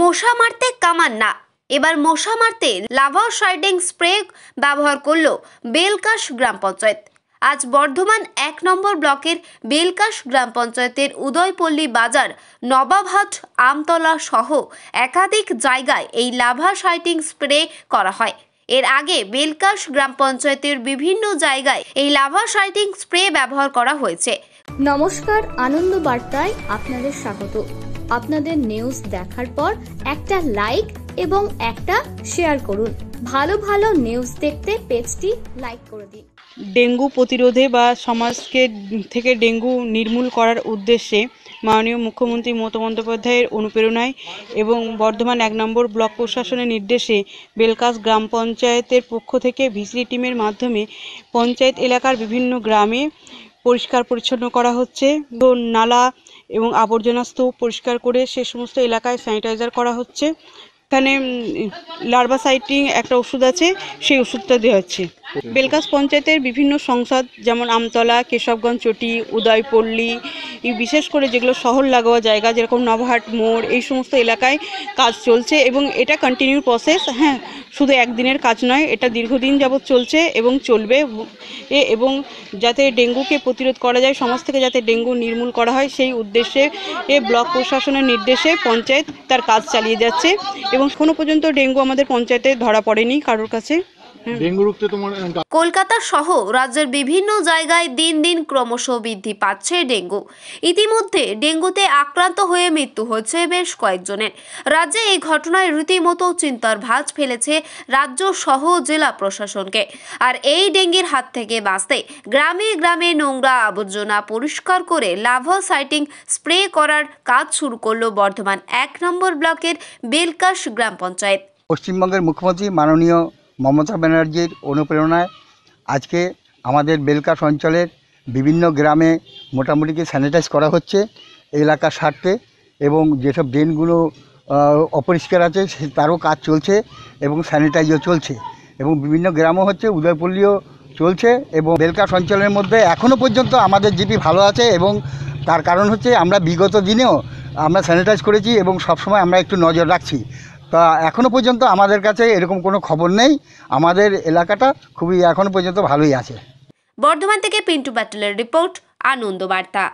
মশা মারতে কামান না এবার মশা মারতে লাভা সাইডিং স্প্রে ব্যবহার করল বেলকাশ গ্রাম পঞ্চায়েত আজ বর্ধমান এক নম্বর ব্লকের বেলকাশ গ্রাম পঞ্চায়েতের উদয়পল্লী বাজার নবাবহাট আমতলা সহ একাধিক জায়গায় এই লাভা সাইটিং স্প্রে করা হয় এর আগে বেলকাশ গ্রাম পঞ্চায়েতের বিভিন্ন জায়গায় এই লাভা সাইটিং স্প্রে ব্যবহার করা হয়েছে নমস্কার আনন্দ বার্তায় আপনাদের স্বাগত আপনাদের নিউজ দেখার পর একটা লাইক এবং একটা শেয়ার করুন ভালো ভালো নিউজ দেখতে পেজটি লাইক করে দিন ডেঙ্গু প্রতিরোধে বা সমাজকে থেকে ডেঙ্গু নির্মূল করার উদ্দেশ্যে মাননীয় মুখ্যমন্ত্রী মমতা বন্দ্যোপাধ্যায়ের অনুপ্রেরণায় এবং বর্ধমান এক নম্বর ব্লক প্রশাসনের নির্দেশে বেলকাস গ্রাম পঞ্চায়েতের পক্ষ থেকে ভিসি টিমের মাধ্যমে পঞ্চায়েত এলাকার বিভিন্ন গ্রামে পরিষ্কার পরিচ্ছন্ন করা হচ্ছে নালা এবং আবর্জনা স্তূপ পরিষ্কার করে সে সমস্ত এলাকায় স্যানিটাইজার করা হচ্ছে এখানে লার্ভাসাইটিং একটা ওষুধ আছে সেই ওষুধটা দেওয়া হচ্ছে বেলকাস পঞ্চায়েতের বিভিন্ন সংসদ যেমন আমতলা কেশবগঞ্জ চটি উদয়পল্লী বিশেষ করে যেগুলো শহর লাগোয়া জায়গা যেরকম নবহাট মোড় এই সমস্ত এলাকায় কাজ চলছে এবং এটা কন্টিনিউ প্রসেস হ্যাঁ শুধু একদিনের কাজ নয় এটা দীর্ঘদিন যাবৎ চলছে এবং চলবে এ এবং যাতে ডেঙ্গুকে প্রতিরোধ করা যায় সমাজ থেকে যাতে ডেঙ্গু নির্মূল করা হয় সেই উদ্দেশ্যে এ ব্লক প্রশাসনের নির্দেশে পঞ্চায়েত তার কাজ চালিয়ে যাচ্ছে এবং কোনো পর্যন্ত ডেঙ্গু আমাদের পঞ্চায়েতে ধরা পড়েনি কারোর কাছে কলকাতা সহ রাজ্যের বিভিন্ন জায়গায় দিন দিন ক্রমশ বৃদ্ধি পাচ্ছে ডেঙ্গু ইতিমধ্যে ডেঙ্গুতে আক্রান্ত হয়ে মৃত্যু হচ্ছে বেশ কয়েকজনের রাজ্যে এই ঘটনায় রীতিমতো চিন্তার ভাঁজ ফেলেছে রাজ্য সহ জেলা প্রশাসনকে আর এই ডেঙ্গির হাত থেকে বাঁচতে গ্রামে গ্রামে নোংরা আবর্জনা পরিষ্কার করে লাভ সাইটিং স্প্রে করার কাজ শুরু করলো বর্ধমান এক নম্বর ব্লকের বেলকাশ গ্রাম পঞ্চায়েত পশ্চিমবঙ্গের মুখ্যমন্ত্রী মাননীয় মমতা ব্যানার্জির অনুপ্রেরণায় আজকে আমাদের বেলকাস অঞ্চলের বিভিন্ন গ্রামে মোটামুটিকে স্যানিটাইজ করা হচ্ছে এলাকার স্বার্থে এবং যেসব ড্রেনগুলো অপরিষ্কার আছে সে তারও কাজ চলছে এবং স্যানিটাইজও চলছে এবং বিভিন্ন গ্রামও হচ্ছে উদয়পল্লীও চলছে এবং বেলকাস অঞ্চলের মধ্যে এখনও পর্যন্ত আমাদের জিপি ভালো আছে এবং তার কারণ হচ্ছে আমরা বিগত দিনেও আমরা স্যানিটাইজ করেছি এবং সবসময় আমরা একটু নজর রাখছি তা এখনও পর্যন্ত আমাদের কাছে এরকম কোনো খবর নেই আমাদের এলাকাটা খুবই এখনও পর্যন্ত ভালোই আছে বর্ধমান থেকে পিন্টু ব্যাটেলের রিপোর্ট আনন্দ বার্তা